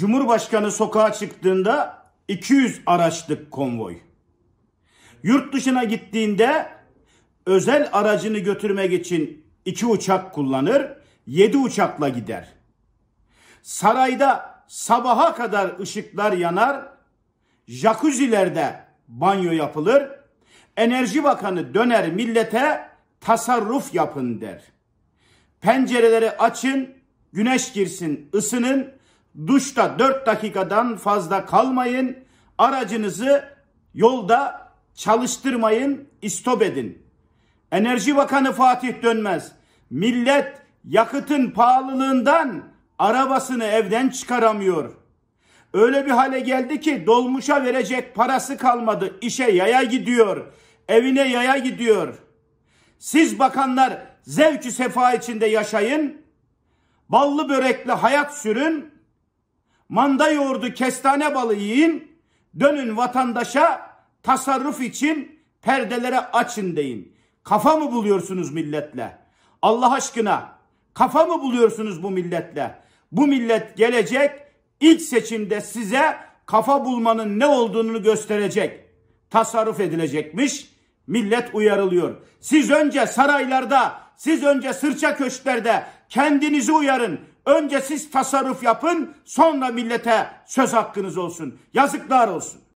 Cumhurbaşkanı sokağa çıktığında 200 araçlık konvoy. Yurt dışına gittiğinde özel aracını götürmek için iki uçak kullanır, yedi uçakla gider. Sarayda sabaha kadar ışıklar yanar, jakuzilerde banyo yapılır. Enerji Bakanı döner millete tasarruf yapın der. Pencereleri açın, güneş girsin, ısının, Duşta 4 dakikadan fazla kalmayın. Aracınızı yolda çalıştırmayın, istop edin. Enerji Bakanı Fatih Dönmez, millet yakıtın pahalılığından arabasını evden çıkaramıyor. Öyle bir hale geldi ki dolmuşa verecek parası kalmadı. İşe yaya gidiyor, evine yaya gidiyor. Siz bakanlar zevki sefa içinde yaşayın, ballı börekli hayat sürün, manda yoğurdu, kestane balı yiyin. Dönün vatandaşa tasarruf için perdelere açın deyin. Kafa mı buluyorsunuz milletle? Allah aşkına kafa mı buluyorsunuz bu milletle? Bu millet gelecek ilk seçimde size kafa bulmanın ne olduğunu gösterecek. Tasarruf edilecekmiş. Millet uyarılıyor. Siz önce saraylarda, siz önce sırça köşklerde kendinizi uyarın. Önce siz tasarruf yapın sonra millete söz hakkınız olsun. Yazıklar olsun.